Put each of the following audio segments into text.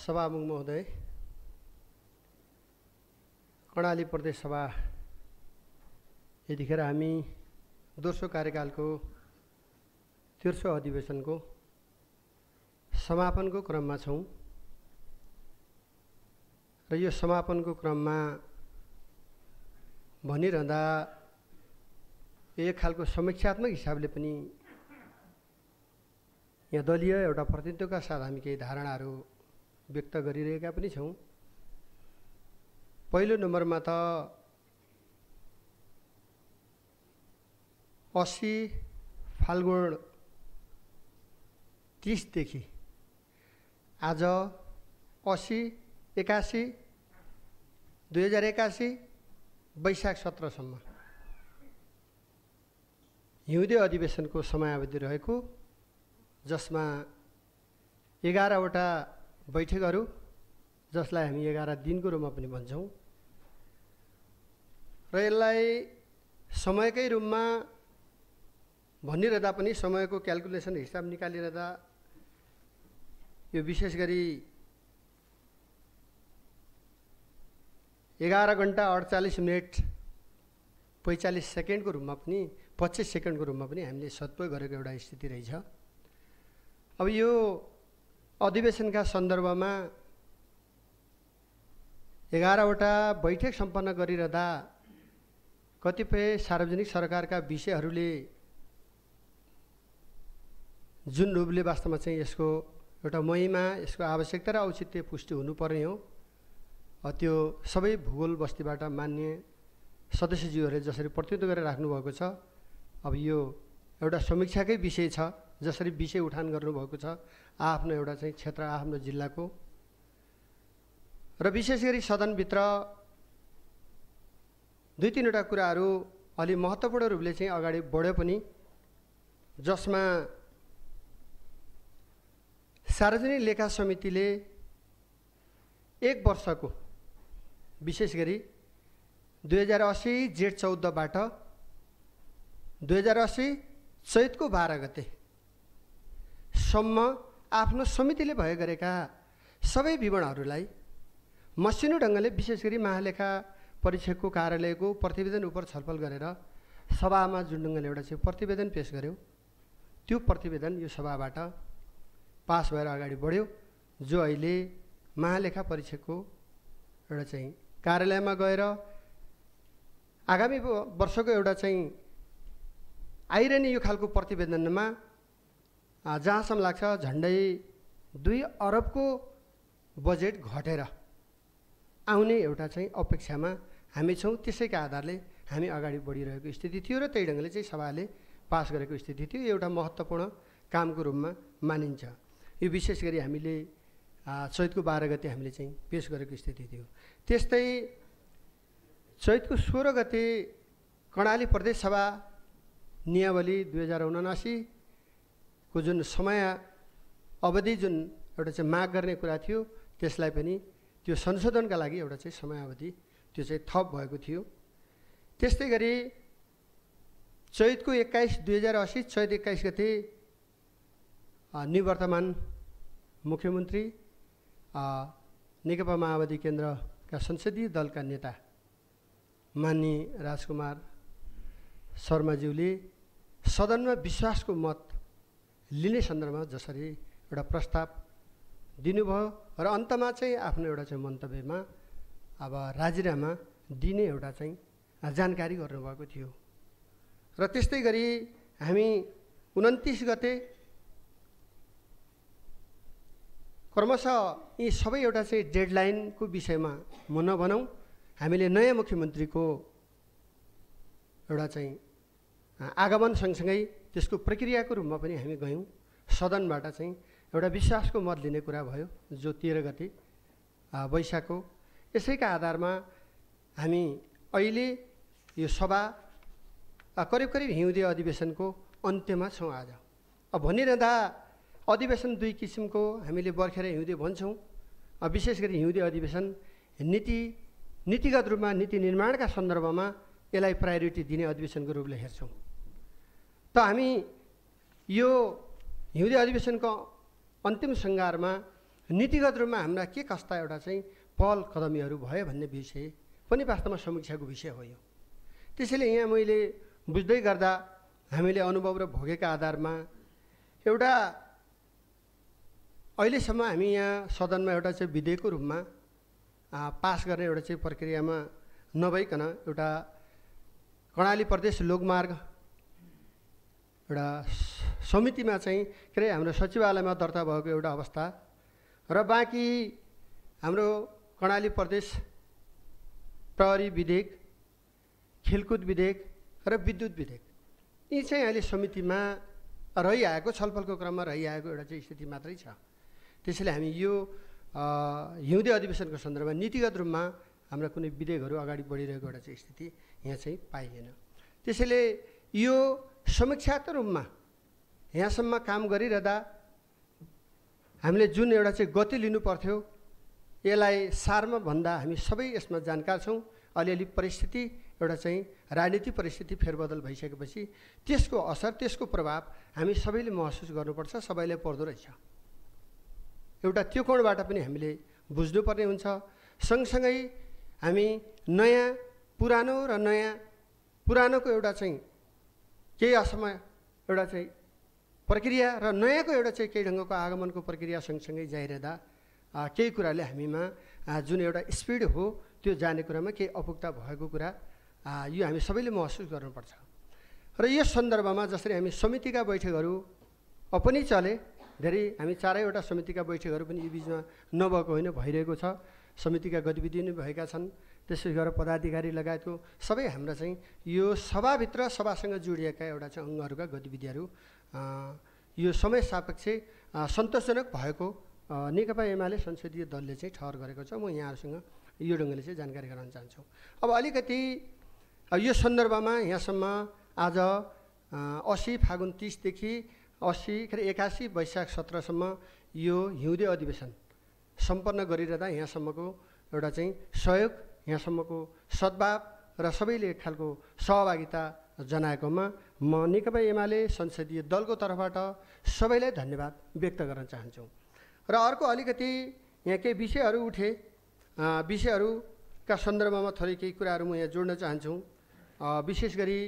सभामुख महोदय कर्णाली प्रदेश सभा यतिखेर हामी दोस्रो कार्यकालको तेर्सो अधिवेशनको समापनको क्रममा छौँ र यो समापनको क्रममा भनिरहँदा एक खालको समीक्षात्मक हिसाबले पनि यहाँ दलीय एउटा प्रतिनिधित्वका साथ हामी केही धारणाहरू व्यक्त गरिरहेका पनि छौँ पहिलो नम्बरमा त असी फाल्गुण तिसदेखि आज असी एकासी दुई हजार एकासी वैशाख सत्रसम्म हिउँदे अधिवेशनको समयावधि रहेको जसमा एघारवटा बैठकहरू जसलाई हामी एघार दिनको रूपमा पनि भन्छौँ र यसलाई समयकै रूपमा भनिरहँदा पनि समयको क्यालकुलेसन हिसाब निकालिरहँदा यो विशेष गरी एघार घन्टा अडचालिस मिनट पैँचालिस सेकेन्डको रूपमा पनि पच्चिस सेकेन्डको रूपमा पनि हामीले सदुपयोग गरेको एउटा स्थिति रहेछ अब यो अधिवेशनका सन्दर्भमा एघारवटा बैठक सम्पन्न गरिरहँदा कतिपय सार्वजनिक सरकारका विषयहरूले जुन रूपले वास्तवमा चाहिँ यसको एउटा महिमा यसको आवश्यकता र औचित्य पुष्टि हुनुपर्ने हो त्यो सबै भूगोल बस्तीबाट मान्य सदस्यज्यूहरूले जसरी प्रतिनिधित्व गरेर राख्नुभएको छ अब यो एउटा समीक्षाकै विषय छ जसरी विषय उठान गर्नुभएको छ आफ्नो एउटा चाहिँ क्षेत्र आफ्नो जिल्लाको र विशेष गरी सदनभित्र दुई तिनवटा कुराहरू अलि महत्त्वपूर्ण रूपले चाहिँ अगाडि बढ्यो पनि जसमा सार्वजनिक लेखा समितिले एक वर्षको विशेष गरी दुई हजार असी जेठ चौधबाट दुई हजार असी चैतको बाह्र गतेसम्म आफ्नो समितिले भए गरेका सबै विवरणहरूलाई मसिनो ढङ्गले विशेष गरी महालेखा परीक्षकको कार्यालयको प्रतिवेदन उप छलफल गरेर सभामा जुन ढङ्गले एउटा चाहिँ प्रतिवेदन पेस गर्यो त्यो प्रतिवेदन यो सभाबाट पास भएर अगाडि बढ्यो जो अहिले महालेखा परीक्षकको एउटा चाहिँ कार्यालयमा गएर आगामी वर्षको एउटा चाहिँ आइरहने यो खालको प्रतिवेदनमा जहाँसम्म लाग्छ झन्डै दुई अरबको बजेट घटेर आउने एउटा चाहिँ अपेक्षामा हामी छौँ त्यसैका आधारले हामी अगाडि बढिरहेको स्थिति थियो र त्यही ढङ्गले चाहिँ सभाले पास गरेको स्थिति थियो एउटा महत्त्वपूर्ण कामको रूपमा मानिन्छ यो विशेष गरी हामीले चैतको बाह्र गते हामीले चाहिँ पेस गरेको स्थिति थियो त्यस्तै चैतको सोह्र गते कर्णाली प्रदेशसभा नियावली दुई हजार उनासी को जुन समय अवधि जुन एउटा चाहिँ माग गर्ने कुरा थियो त्यसलाई पनि त्यो संशोधनका लागि एउटा चाहिँ समयावधि त्यो चाहिँ थप भएको थियो त्यस्तै गरी चैतको एक्काइस दुई हजार असी चैत एक्काइस गते निवर्तमान मुख्यमन्त्री नेकपा माओवादी केन्द्रका संसदीय दलका नेता मान्य राजकुमार शर्माज्यूले सदनमा विश्वासको मत लिने सन्दर्भमा जसरी एउटा प्रस्ताव दिनुभयो र अन्तमा चाहिँ आफ्नो एउटा चाहिँ मन्तव्यमा अब राजीनामा दिने एउटा चाहिँ जानकारी गर्नुभएको थियो र त्यस्तै गरी हामी उन्तिस गते क्रमशः यी सबै एउटा चाहिँ डेडलाइनको विषयमा म नभनौँ हामीले नयाँ मुख्यमन्त्रीको एउटा चाहिँ आगमन सँगसँगै त्यसको प्रक्रियाको रूपमा पनि हामी गयौँ सदनबाट चाहिँ एउटा विश्वासको मत लिने कुरा भयो जो तेह्र गते वैशाखको यसैका आधारमा हामी अहिले यो सभा करिब करिब हिउँदे अधिवेशनको अन्त्यमा छौँ आज अब भनिरहँदा अधिवेशन दुई किसिमको हामीले बर्खेर हिउँदे भन्छौँ विशेष गरी हिउँदे अधिवेशन नीति नीतिगत रूपमा नीति निर्माणका सन्दर्भमा यसलाई प्रायोरिटी दिने अधिवेशनको रूपले हेर्छौँ त हामी यो हिउँदे अधिवेशनको अन्तिम सङ्घारमा नीतिगत रूपमा हाम्रा के कस्ता एउटा चाहिँ पहल कदमीहरू भयो भन्ने विषय पनि वास्तवमा समीक्षाको विषय हो यो त्यसैले यहाँ मैले बुझ्दै गर्दा हामीले अनुभव र भोगेका आधारमा एउटा अहिलेसम्म हामी यहाँ सदनमा एउटा चाहिँ विधेयकको रूपमा पास गर्ने एउटा चाहिँ प्रक्रियामा नभइकन एउटा कर्णाली प्रदेश लोकमार्ग एउटा समितिमा चाहिँ के अरे हाम्रो सचिवालयमा दर्ता भएको एउटा अवस्था र बाँकी हाम्रो कर्णाली प्रदेश प्रहरी विधेयक खेलकुद विधेयक र विद्युत विधेयक यी चाहिँ अहिले समितिमा रहिआएको छलफलको क्रममा रहिआएको एउटा चाहिँ स्थिति मात्रै छ त्यसैले हामी यो हिउँदे अधिवेशनको सन्दर्भमा नीतिगत रूपमा हाम्रा कुनै विधेयकहरू अगाडि बढिरहेको एउटा चाहिँ स्थिति यहाँ चाहिँ पाइएन त्यसैले यो समीक्षाको रूपमा यहाँसम्म काम गरिरहँदा हामीले जुन एउटा चाहिँ गति लिनु पर्थ्यो यसलाई सारमा भन्दा हामी सबै यसमा जानकार छौँ अलिअलि परिस्थिति एउटा चाहिँ राजनीति परिस्थिति फेरबदल भइसकेपछि त्यसको असर त्यसको प्रभाव हामी सबैले महसुस गर्नुपर्छ सबैले पर्दो रहेछ एउटा त्यो कोणबाट पनि हामीले बुझ्नुपर्ने हुन्छ सँगसँगै हामी नयाँ पुरानो र नयाँ पुरानोको एउटा चाहिँ केही असमय एउटा चाहिँ प्रक्रिया र नयाँको एउटा चाहिँ केही ढङ्गको आगमनको प्रक्रिया सँगसँगै जाइरहँदा केही कुराले हामीमा जुन एउटा स्पिड हो त्यो जाने कुरामा केही अपुक्ता भएको कुरा यो हामी सबैले महसुस गर्नुपर्छ र यस सन्दर्भमा जसरी हामी समितिका बैठकहरू पनि चले धेरै हामी चारैवटा समितिका बैठकहरू पनि यो बिचमा नभएको होइन भइरहेको छ समितिका गतिविधि नै भएका छन् त्यसै गरेर पदाधिकारी लगायतको सबै हाम्रा चाहिँ यो सभाभित्र सभासँग जोडिएका एउटा चाहिँ अङ्गहरूका गतिविधिहरू यो समय सापेक्ष सन्तोषजनक भएको नेकपा एमाले संसदीय दलले चाहिँ ठहर गरेको छ म यहाँहरूसँग यो ढङ्गले चाहिँ जानकारी गराउन चाहन्छु अब अलिकति यो सन्दर्भमा यहाँसम्म आज असी फागुन तिसदेखि असी के अरे एकासी वैशाख सत्रसम्म यो हिउँदे अधिवेशन सम्पन्न गरिरहँदा यहाँसम्मको एउटा चाहिँ सहयोग यहाँसम्मको सद्भाव र सबैले एक खालको सहभागिता जनाएकोमा म नेकपा एमाले संसदीय दलको तर्फबाट सबैलाई धन्यवाद व्यक्त गर्न चाहन्छु र अर्को अलिकति यहाँ केही विषयहरू उठे विषयहरूका सन्दर्भमा थोरै केही कुराहरू म यहाँ जोड्न चाहन्छु विशेष गरी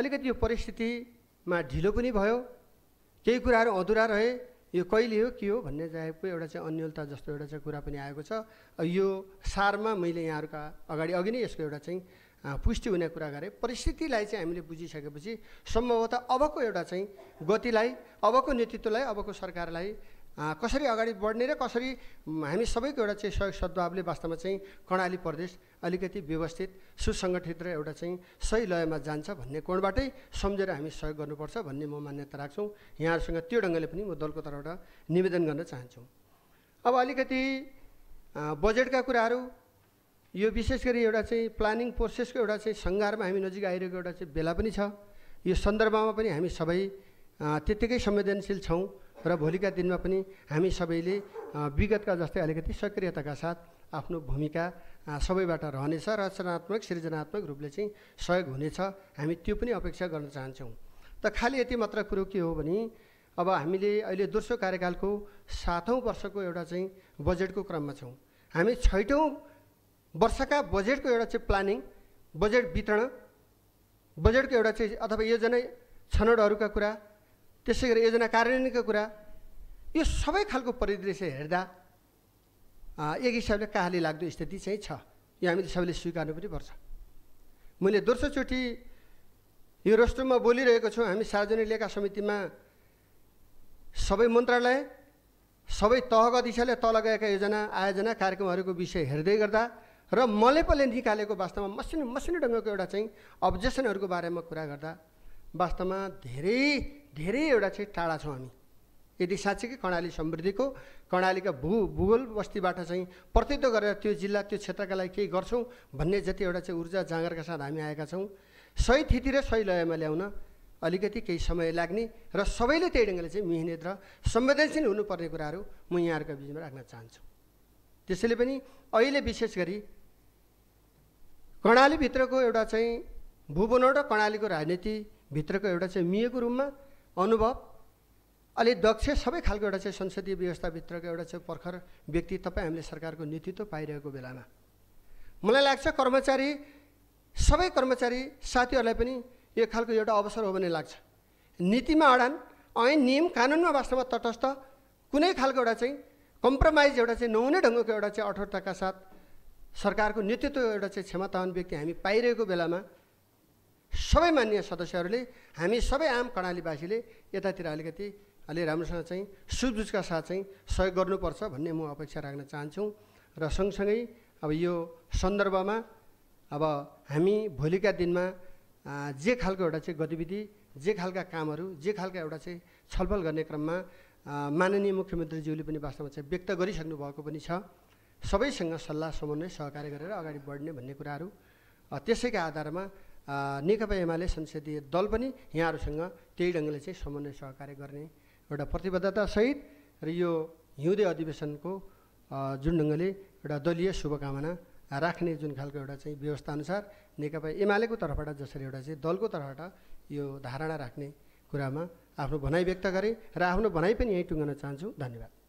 अलिकति यो परिस्थितिमा ढिलो पनि भयो केही कुराहरू अधुरा रहे यो कहिले हो के हो भन्ने टाइपको एउटा चाहिँ अन्यलता जस्तो एउटा चाहिँ कुरा पनि आएको छ यो सारमा मैले यहाँहरूका अगाडि अघि नै यसको एउटा चाहिँ पुष्टि हुने कुरा गरेँ परिस्थितिलाई चाहिँ हामीले बुझिसकेपछि सम्भवतः अबको एउटा चाहिँ गतिलाई अबको नेतृत्वलाई अबको सरकारलाई कसरी अगाडि बढ्ने र कसरी हामी सबैको एउटा चाहिँ सहयोग सद्भावले वास्तवमा चाहिँ कर्णाली प्रदेश अलिकति व्यवस्थित सुसङ्गठित र एउटा चाहिँ सही लयमा जान्छ भन्ने कोणबाटै सम्झेर हामी सहयोग गर्नुपर्छ भन्ने म मान्यता राख्छौँ यहाँहरूसँग त्यो ढङ्गले पनि म दलको तर्फबाट निवेदन गर्न चाहन्छु अब अलिकति बजेटका कुराहरू यो विशेष गरी एउटा चाहिँ प्लानिङ प्रोसेसको एउटा चाहिँ सङ्घारमा हामी नजिक आइरहेको एउटा चाहिँ बेला पनि छ यो सन्दर्भमा पनि हामी सबै त्यत्तिकै संवेदनशील छौँ र भोलिका दिनमा पनि हामी सबैले विगतका जस्तै अलिकति सक्रियताका साथ आफ्नो भूमिका सबैबाट रहनेछ रचनात्मक सृजनात्मक रूपले चाहिँ सहयोग हुनेछ हामी त्यो पनि अपेक्षा गर्न चाहन्छौँ त खालि यति मात्र कुरो के हो भने अब हामीले अहिले दोस्रो कार्यकालको सातौँ वर्षको एउटा चाहिँ बजेटको क्रममा छौँ हामी छैटौँ वर्षका बजेटको एउटा चाहिँ प्लानिङ बजेट वितरण बजेटको एउटा चाहिँ अथवा योजना छनौटहरूका कुरा त्यसै गरी योजना कार्यान्वयनको कुरा यो सबै खालको परिदृश्य हेर्दा एक हिसाबले काहाली लाग्दो स्थिति चाहिँ छ यो हामीले सबैले स्वीकार्नु पनि पर्छ मैले दोस्रोचोटि यो रोस्टरमा बोलिरहेको छु हामी सार्वजनिक लेखा समितिमा सबै मन्त्रालय सबै तहगत हिसाबले तल गएका योजना आयोजना कार्यक्रमहरूको विषय हेर्दै गर्दा र मले पहिले निकालेको वास्तवमा मसिनो मसिनो ढङ्गको एउटा चाहिँ अब्जेक्सनहरूको बारेमा कुरा गर्दा वास्तवमा धेरै धेरैवटा चाहिँ टाढा छौँ हामी यदि साँच्चीकै कर्णाली समृद्धिको कर्णालीका भू भूगोल बस्तीबाट चाहिँ प्रतित्व गरेर त्यो जिल्ला त्यो क्षेत्रका लागि केही गर्छौँ भन्ने जति एउटा चाहिँ ऊर्जा जाँगरका साथ हामी आएका छौँ सही थिति र सही लयमा ल्याउन अलिकति केही समय लाग्ने र सबैले त्यही ढङ्गले चाहिँ मिहिनेत र संवेदनशील हुनुपर्ने कुराहरू म यहाँहरूको बिचमा राख्न चाहन्छु त्यसैले पनि अहिले विशेष गरी कर्णालीभित्रको एउटा चाहिँ भूबनौट र कर्णालीको राजनीतिभित्रको एउटा चाहिँ मिएको रूपमा अनुभव अलि दक्ष सबै खालको एउटा चाहिँ संसदीय व्यवस्थाभित्रको एउटा चाहिँ पर्खर व्यक्ति तपाईँ हामीले सरकारको नेतृत्व पाइरहेको बेलामा मलाई लाग्छ कर्मचारी सबै कर्मचारी साथीहरूलाई पनि यो खालको एउटा अवसर हो भन्ने लाग्छ नीतिमा अडान ऐन नियम कानुनमा वास्तवमा तटस्थ कुनै खालको एउटा चाहिँ कम्प्रोमाइज एउटा चाहिँ नहुने ढङ्गको एउटा चाहिँ अठोटताका साथ सरकारको नेतृत्व एउटा चाहिँ क्षमतावान व्यक्ति हामी पाइरहेको बेलामा सबै मान्य सदस्यहरूले हामी सबै आम कर्णालीवासीले यतातिर अलिकति अलि राम्रोसँग चाहिँ सुझबुझका साथ चाहिँ सहयोग गर्नुपर्छ भन्ने म अपेक्षा राख्न चाहन्छु र सँगसँगै अब यो सन्दर्भमा अब हामी भोलिका दिनमा जे खालको एउटा चाहिँ गतिविधि जे खालका कामहरू जे खालका एउटा चाहिँ छलफल गर्ने क्रममा माननीय मुख्यमन्त्रीज्यूले पनि वास्तवमा चाहिँ व्यक्त गरिसक्नु भएको पनि छ सबैसँग सल्लाह समन्वय सहकार्य गरेर अगाडि बढ्ने भन्ने कुराहरू त्यसैका आधारमा नेकपा एमाले संसदीय दल पनि यहाँहरूसँग त्यही ढङ्गले चाहिँ समन्वय सहकार्य गर्ने एउटा प्रतिबद्धतासहित र यो हिउँदे अधिवेशनको जुन ढङ्गले एउटा दलीय शुभकामना राख्ने जुन खालको एउटा चाहिँ व्यवस्थाअनुसार नेकपा एमालेको तर्फबाट जसरी एउटा चाहिँ दलको तर्फबाट यो धारणा राख्ने कुरामा आफ्नो भनाइ व्यक्त गरेँ र आफ्नो भनाइ पनि यहीँ टुङ्गाउन चाहन्छु धन्यवाद